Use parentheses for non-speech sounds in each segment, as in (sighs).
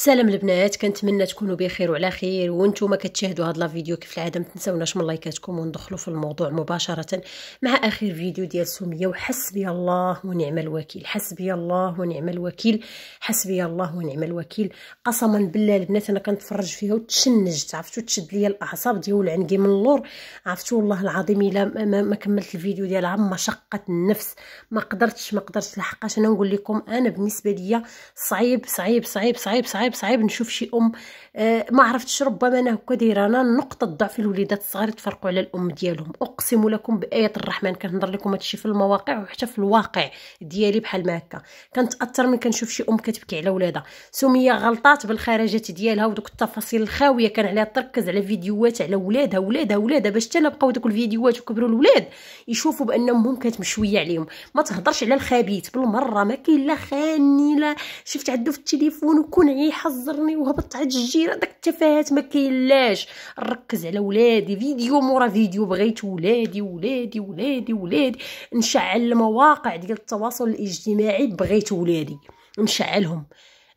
سلام البنات كنتمنى تكونوا بخير وعلى خير وانتم كتشاهدوا هاد لا فيديو كيف العاده ما تنساوناش من لايكاتكم وندخلوا في الموضوع مباشره مع اخر فيديو ديال سميه وحسبي الله ونعم الوكيل حسبي الله ونعم الوكيل حسبي الله ونعم الوكيل قسما بالله البنات انا كنتفرج فيها وتشنجت عرفتوا تشد ليا الاعصاب ديال عنقي من اللور عرفتوا والله العظيم الا ما, كملت الفيديو ديالها شقت النفس ما قدرتش ما قدرتش لحقاش انا نقول لكم انا بالنسبه ليا صعيب صعيب صعيب صعيب صعيب صعيب صعيب نشوف شي ام آه، ما عرفتش ربما انا هكا دايره انا نقطه ضعف الوليدات الصغار يتفرقوا على الام ديالهم اقسم لكم بايه الرحمن كنهضر لكم هادشي في المواقع وحتى في الواقع ديالي بحال ما هكا كنتاثر من كنشوف شي ام كتبكي على ولادها سميه غلطات بالخرجات ديالها ودوك التفاصيل الخاويه كان عليها تركز على فيديوهات على ولادها ولادها ولادها باش حتى بقاو دوك الفيديوهات وكبروا الولاد يشوفوا بان امهم كانت مشويه عليهم ما تهضرش على الخبيث بالمره ما كاين لا خاني لا شفت عنده في التليفون وكون عي يحذرني وهبط على الجيره داك التفاهات ما كاينلاش نركز على ولادي فيديو مورا فيديو بغيت ولادي ولادي ولادي ولادي نشعل المواقع ديال التواصل الاجتماعي بغيت ولادي نشعلهم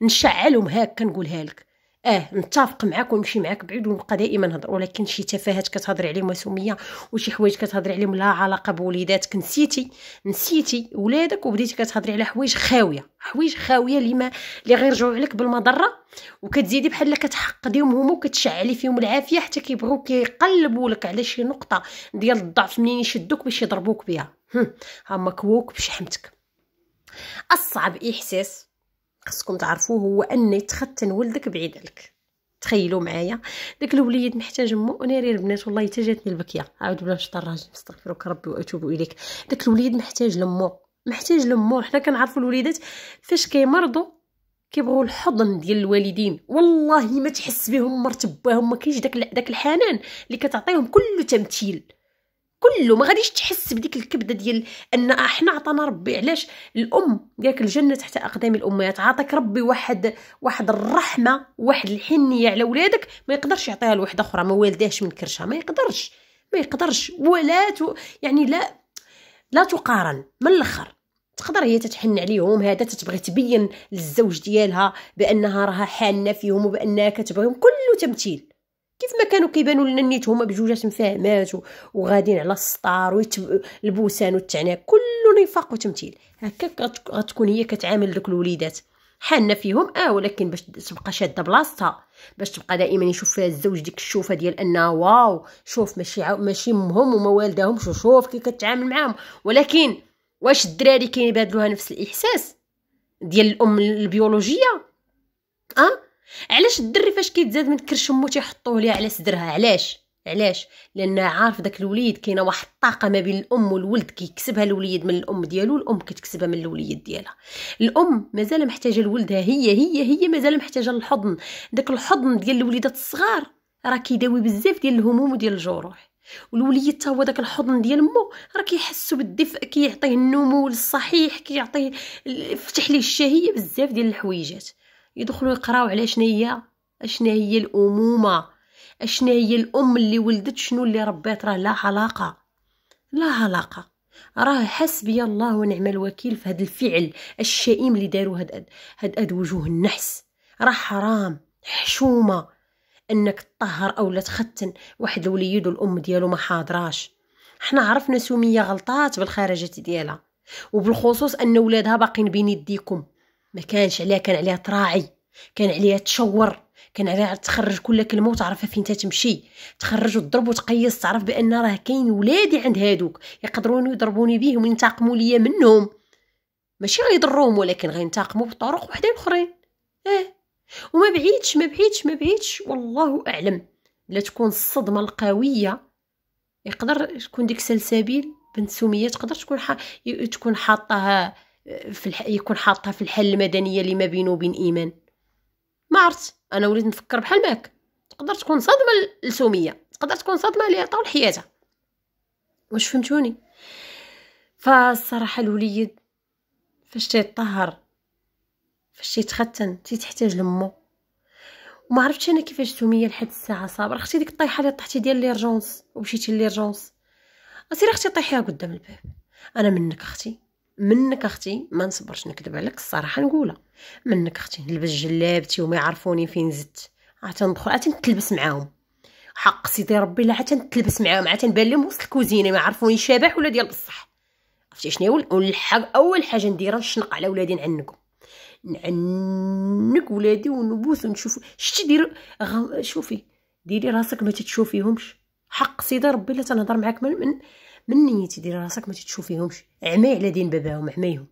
نشعلهم هاك كنقولها لك اه نتفق معاك ونمشي معاك بعيد ونبقى دائما نهضر ولكن شي تفاهات كتهضري عليهم سميه وشي حوايج كتهضري عليهم لا علاقه بوليداتك نسيتي نسيتي ولادك وبديتي كتهضري على حوايج خاويه حوايج خاويه اللي ما اللي غيرجعوا عليك بالمضره وكتزيدي بحال كتحقديهم هما وكتشعلي فيهم العافيه حتى كيبغيو كيقلبوا لك على شي نقطه ديال الضعف منين يشدوك باش يضربوك بها هما كوك بشحمتك اصعب احساس خصكم تعرفوه هو ان يتختن ولدك بعيد عليك تخيلوا معايا داك الوليد محتاج امه وناري البنات والله حتى جاتني البكيه عاود بلا من الشيطان استغفرك ربي واتوب اليك داك الوليد محتاج لامو محتاج لامو حنا كنعرفوا الوليدات فاش كيمرضوا كيبغوا الحضن ديال الوالدين والله ما تحس بهم مرتباهم ما كاينش داك داك الحنان اللي كتعطيهم كل تمثيل كله ما غاديش تحس بديك الكبده ديال ان احنا عطانا ربي علاش الام ياك الجنه تحت اقدام الامهات عطاك ربي واحد واحد الرحمه واحد الحنيه على ولادك ما يقدرش يعطيها لواحد اخرى ما والداهش من كرشها ما يقدرش ما يقدرش ولا ت... يعني لا لا تقارن من الاخر تقدر هي تتحن عليهم هذا تتبغي تبين للزوج ديالها بانها راها حانه فيهم وبانها كتبغيهم كله تمثيل كيف ما كانوا كيبانوا لنا نيت هما بجوجات مفاهمات وغادين على السطار والبوسان البوسان كل نفاق وتمثيل هكاك غتكون هي كتعامل دوك الوليدات حنا فيهم اه ولكن باش تبقى شاده بلاصتها باش تبقى دائما يشوف فيها الزوج ديك الشوفه ديال انها واو شوف ماشي ماشي مهم وما والداهم شوف, شوف كي كتعامل معاهم ولكن واش الدراري كيبادلوها نفس الاحساس ديال الام البيولوجيه اه علاش الدري فاش كيتزاد من كرش امو تيحطوه ليها على صدرها علاش علاش لان عارف داك الوليد كاينه واحد الطاقه ما بين الام والولد كيكسبها الوليد من الام ديالو والام كتكسبها من الوليد ديالها الام مازال محتاجه لولدها هي هي هي مازال محتاجه للحضن داك الحضن ديال الوليدات الصغار راه كيداوي بزاف ديال الهموم وديال الجروح والوليد تا هو داك الحضن ديال مو راه كيحسو بالدفء كيعطيه النمو الصحيح كيعطيه فتح ليه الشهيه بزاف ديال الحويجات يدخلوا يقراو على شناهي اشناهي الامومه اشناهي الام اللي ولدت شنو اللي ربات راه لا علاقه لا علاقه راه حسبي الله ونعم الوكيل في هذا الفعل الشئيم اللي داروا هاد أد... هاد أد وجوه النحس راه حرام حشومه انك تطهر او لا تختن واحد الوليد والام ديالو ما حاضراش حنا عرفنا سميه غلطات بالخرجات ديالها وبالخصوص ان ولادها باقين بين يديكم ما كانش عليها كان عليها تراعي كان عليها تشور كان عليها تخرج كل كلمه وتعرف فين تمشي تخرج وتضرب وتقيس تعرف بان راه كاين ولادي عند هادوك يقدرون يضربوني بهم وينتقموا ليا منهم ماشي غيضروهم ولكن غينتقموا بطرق وحدين اخرين اه وما بعيدش ما بعيدش ما بعيدش والله اعلم لا تكون الصدمه القويه يقدر تكون ديك سلسبيل بنت سميه تقدر تكون ح... تكون حاطه في الح... يكون حاطها في الحل المدنيه اللي ما بينه وبين ايمان ما عرفت انا وليت نفكر بحال ماك تقدر تكون صدمه لسومية تقدر تكون صدمه ليها طول حياتها واش فهمتوني فالصراحه الوليد فاش تيطهر فاش تيتختن تيتحتاج لمو وما عرفتش انا كيفاش سميه لحد الساعه صابر اختي ديك الطيحه اللي طحتي ديال ليرجونس ومشيتي ليرجونس اسير اختي طيحيها قدام الباب انا منك اختي منك اختي ما نصبرش نكذب عليك الصراحه نقولها منك اختي نلبس جلابتي وما يعرفوني فين زدت عاد تندخل عاد تنتلبس معاهم حق سيدي ربي لا عاد تنتلبس معاهم عاد تنبان لهم وسط الكوزينه ما يعرفوني شبح ولا ديال بصح عرفتي شنو ونلحق اول حاجه نديرها نشنق على ولادي نعنقهم نعنق ولادي ونبوس ونشوف شتي ديري غ... شوفي ديري راسك ما تتشوفيهمش حق سيدي ربي لا تنهضر معاك من, من من نيتي ديري راسك ما تشوفيهمش عمي على دين باباهم عميهم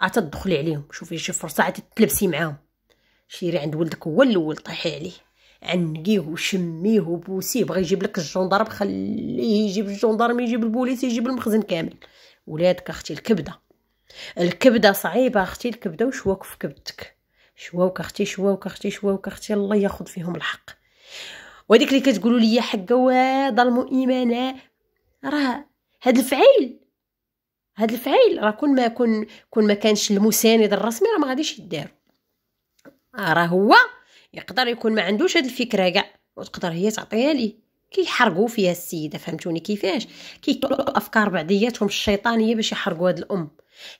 عتدخلي عليهم شوفي شي فرصه عتتلبسي معاهم شيري عند ولدك هو الاول طيحي عليه عنقيه وشميه وبوسيه بغى يجيب لك الجندرم خليه يجيب الجندرم يجيب البوليس يجيب المخزن كامل ولادك اختي الكبده الكبده صعيبه اختي الكبده وشواك في كبدتك شواوك اختي شواوك اختي شواوك اختي الله ياخذ فيهم الحق وهذيك اللي كتقولوا لي حق وهذا المؤمنه راه هاد الفعيل هاد الفعيل راه كون ما كون كون ما كانش المساند الرسمي راه ما غاديش يدار راه هو يقدر يكون ما عندوش هاد الفكره كاع وتقدر هي تعطيها ليه كيحرقوا فيها السيده فهمتوني كيفاش كيطلعوا افكار بعضياتهم الشيطانيه باش يحرقوا هاد الام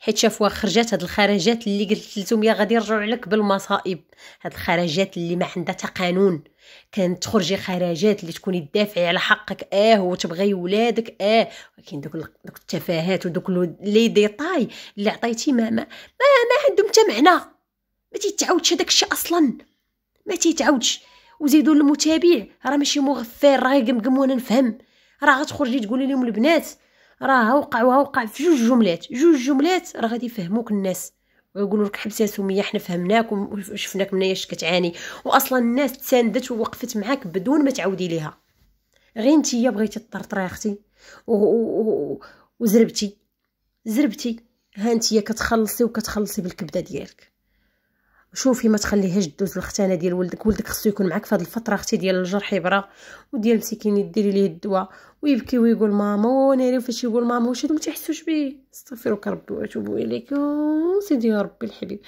حيت شافوها خرجات هاد الخرجات اللي قلت لتهم يا غادي يرجعوا عليك بالمصائب هاد الخرجات اللي ما عندها حتى قانون كانت تخرجي خرجات اللي تكوني تدافعي على حقك اه وتبغي ولادك اه ولكن دوك دوك التفاهات ودوك لي ديطاي اللي عطيتي ما ما ما, ما عندهم حتى معنى ما تيتعاودش هذاك الشيء اصلا ما تيتعاودش وزيدوا المتابع راه ماشي مغفل راه غيقمقم وانا نفهم راه غتخرجي تقولي لهم البنات راه وقع وقع في جوج جملات جوج جملات راه غادي يفهموك الناس ويقولوا لك حبسها سميه حنا فهمناك وشفناك من اش كتعاني واصلا الناس تساندت ووقفت معاك بدون ما تعاودي ليها غير نتيا بغيتي تطرطري اختي وزربتي زربتي ها نتيا كتخلصي وكتخلصي بالكبده ديالك شوفي ما تخليهاش دوز الختانه ديال ولدك ولدك خصو يكون معاك في هذه الفتره اختي ديال الجرح يبرى وديال مسكين ديري ليه الدواء ويبكي ويقول ماما ناري فاش يقول ماما واش هادو ما تحسوش بيه استغفرك ربي واتوب اليك سيدي يا ربي الحبيب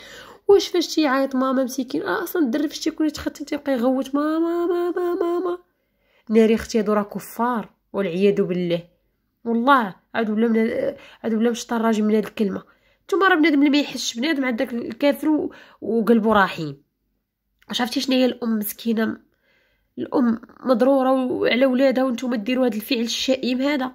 واش فاش تيعيط ماما مسكين آه اصلا الدري فاش تيكون يتختم تيبقى يغوت ماما ماما ماما ناري اختي هادو راه كفار والعياذ بالله والله عاد ولا من عاد ولا مشطر راجل من هاد الكلمه نتوما راه بنادم اللي ما يحسش بنادم داك الكافر وقلبو رحيم واش عرفتي شنو هي الام مسكينه الام مضروره على ولادها وانتم ديروا هذا الفعل الشائم هذا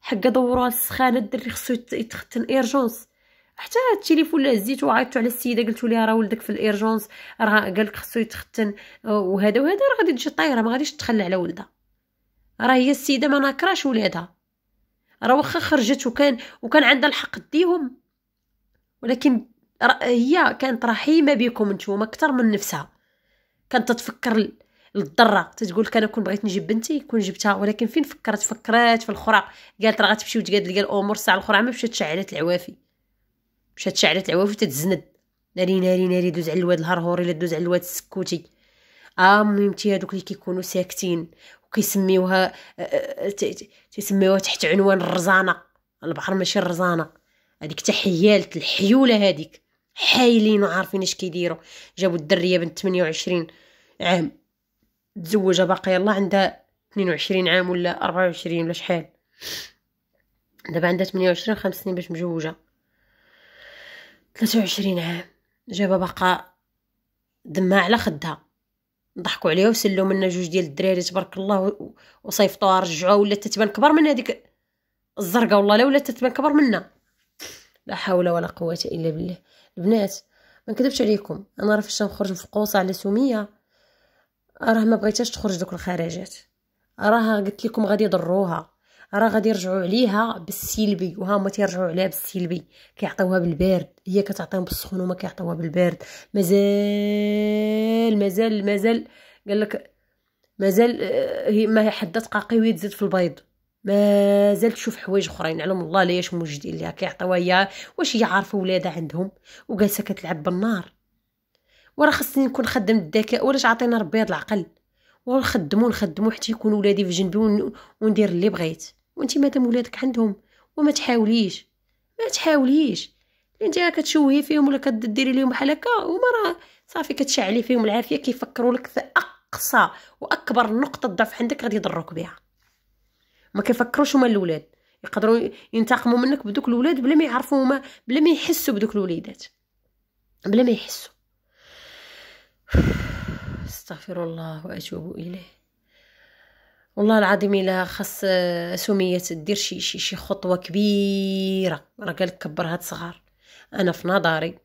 حق دوروا السخانه الدري خصو يتختن ايرجونس حتى التليفون هزيت وعيطت على السيده قلت لها راه ولدك في الايرجونس راه قال لك خصو يتختن آه، وهذا وهذا راه غادي تجي طايره ما غاديش تخلى على ولدها راه هي السيده ما ناكراش ولادها راه واخا خرجت وكان وكان عندها الحق ديهم ولكن هي كانت رحيمه بكم نتوما اكثر من نفسها كانت تتفكر للضره تتقول لك انا كون بغيت نجيب بنتي كون جبتها ولكن فين فكرت فكرات في الاخرى قالت راه غتمشي وتقاد الامور الساعه الاخرى ما مشات شعلت العوافي مشات شعلت العوافي تتزند ناري ناري ناري دوز على الواد الهرهوري لا دوز على الواد السكوتي اه امتي هادوك اللي كيكونوا ساكتين وكيسميوها آه، آه، تيسميوها تحت عنوان الرزانه البحر ماشي الرزانه هذيك تحيالت الحيوله هذيك حايلين وعارفين اش كيديروا جابوا الدريه بنت 28 عام تزوجها باقي يلا عندها 22 عام ولا 24 ولا شحال دابا عندها 28 خمس سنين باش مجوجه 23 عام جابها باقا دمها على خدها ضحكوا عليها وسلوا منا جوج ديال الدراري تبارك الله وصيفطوها رجعوها ولات تتبان كبر من هذيك الزرقاء والله لا ولات تتبان كبر منا لا حول ولا قوه الا بالله البنات ما نكذبش عليكم انا راه فاش نخرج مفقوصه على سميه راه ما بغيتهاش تخرج دوك الخارجات راها قلت لكم غادي يضروها راه غادي يرجعوا عليها بالسلبي وها هما تيرجعوا عليها بالسلبي كيعطيوها بالبارد هي كتعطيهم بالسخون وما كيعطيوها بالبارد مازال مازال مازال قال لك مازال آه، ما هي حدات قاقي ويتزاد في البيض ما تشوف حوايج اخرين علم الله ليش موجدين ليها كيعطيوها هي واش هي عارفه ولادها عندهم وجالسه كتلعب بالنار وراه خصني نكون خدمت الذكاء ولاش عطينا ربي هذا العقل ونخدمو نخدمو حتى يكون ولادي في جنبي وندير اللي بغيت وانت مادام ولادك عندهم وما تحاوليش ما تحاوليش انت كتشوهي فيهم ولا كديري لهم بحال هكا هما راه صافي كتشعلي فيهم العافيه كيفكروا لك في اقصى واكبر نقطه ضعف عندك غادي يضروك بها ما كيفكروش هما الاولاد يقدروا ينتقموا منك بدوك الاولاد بلا ما يعرفوا هما بلا ما يحسوا بدوك الوليدات بلا ما يحسوا (sighs) استغفر الله واتوب اليه والله العظيم الا خاص آه، سميه دير شي شي شي خطوه كبيره راه قالك كبر هاد صغار انا في نظري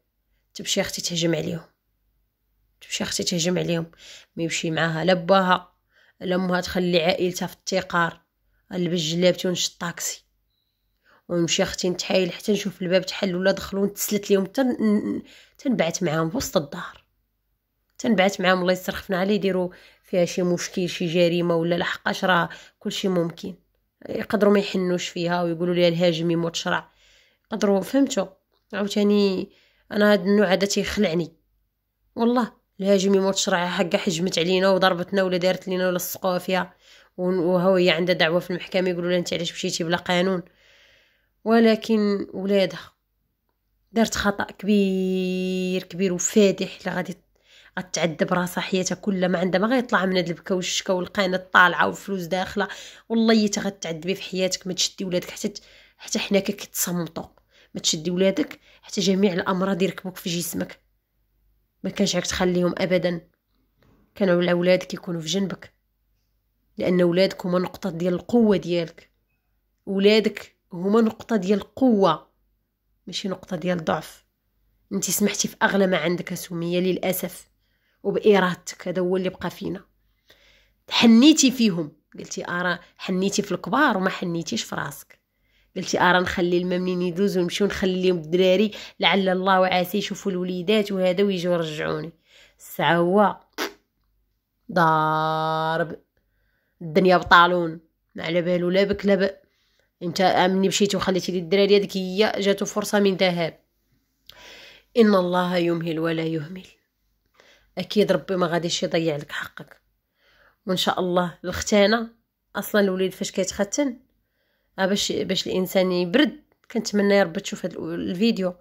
تمشي اختي تهجم عليهم تمشي اختي تهجم عليهم ما يمشي معاها لا باها لا تخلي عائلتها في التقار غنلبس جلابتي ونشد طاكسي ونمشي اختي نتحايل حتى نشوف الباب تحل ولا دخلوا نتسلت ليهم تن... تنبعت معاهم في وسط الدار تنبعت معاهم الله يستر خفنا عليه يديروا فيها شي مشكل شي جريمه ولا لحقاش راه كلشي ممكن يقدروا ما يحنوش فيها ويقولوا لي الهاجم يموت شرع يقدروا فهمتوا عاوتاني انا هاد النوع هذا تيخلعني والله الهاجم يموت شرع حق حجمت علينا وضربتنا ولا دارت لينا ولا لصقوها فيها وهو هي عندها دعوة في المحكمة يقولوا لها انت علاش مشيتي بلا قانون ولكن ولادها دارت خطأ كبير كبير وفادح اللي غادي غتعذب راسها حياتها كلها ما عندها ما غيطلع من هاد البكا والشكا والقانه طالعه والفلوس داخله والله حتى غتعذبي في حياتك ما تشدي ولادك حتى حتى حناك كتصمتوا ما تشدي ولادك حتى جميع الامراض يركبوك في جسمك ما كانش عاك تخليهم ابدا كانوا الاولاد كيكونوا في جنبك لان ولادك هما نقطه ديال القوه ديالك ولادك هما نقطه ديال القوه ماشي نقطه ديال الضعف انت سمحتي في اغلى ما عندك سميه للاسف وبارادتك هذا هو اللي بقى فينا حنيتي فيهم قلتي ارا حنيتي في الكبار وما حنيتيش في راسك قلتي ارا نخلي الممنين يدوزوا ونمشيو نخليهم الدراري لعل الله وعسى يشوفوا الوليدات وهذا ويجيو يرجعوني الساعه هو ضارب الدنيا بطالون ما على بالو لا بك لا بك انت امني مشيتي وخليتي لي الدراري هذيك هي جاتو فرصه من ذهاب ان الله يمهل ولا يهمل اكيد ربي ما غاديش يضيع لك حقك وان شاء الله الختانه اصلا الوليد فاش كيتختن أه، باش باش الانسان يبرد كنتمنى يا رب تشوف هذا الفيديو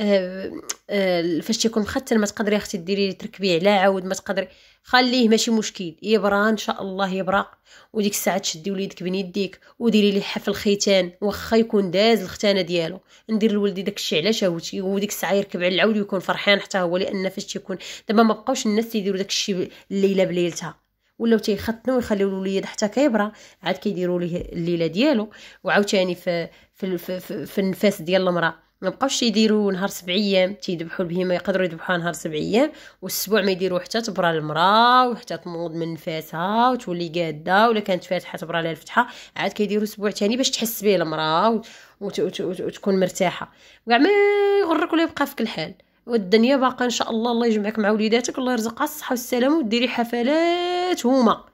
آه، آه، فاش تيكون مختل ما تقدري اختي ديري تركبي على عاود ما تقدري خليه ماشي مشكل يبرى ان شاء الله يبرى وديك الساعه تشدي وليدك بين يديك وديري ليه حفل ختان واخا يكون داز الختانه ديالو ندير لولدي داكشي على شهوتي وديك الساعه يركب على العود ويكون فرحان حتى هو لان فاش تيكون دابا ما بقاوش الناس يديروا داكشي الليله بليلتها ولاو تيختنوا ويخليو الوليد حتى كيبرا عاد كيديروا ليه الليله ديالو وعاوتاني في في في, في النفاس ديال المراه ما بقاوش يديروا نهار سبع ايام تيذبحوا البهيمه يقدروا يذبحوها نهار سبع ايام والسبوع ما يديروا حتى تبرى المراه وحتى تنوض من نفاسها وتولي قاده ولا كانت فاتحه تبرى لها الفتحه عاد كيديروا اسبوع ثاني باش تحس به المراه وت... وت... وت... وتكون مرتاحه كاع ما يغرك ولا يبقى فيك الحال والدنيا باقا ان شاء الله الله يجمعك مع وليداتك الله يرزقها الصحه والسلامه وديري حفلات هما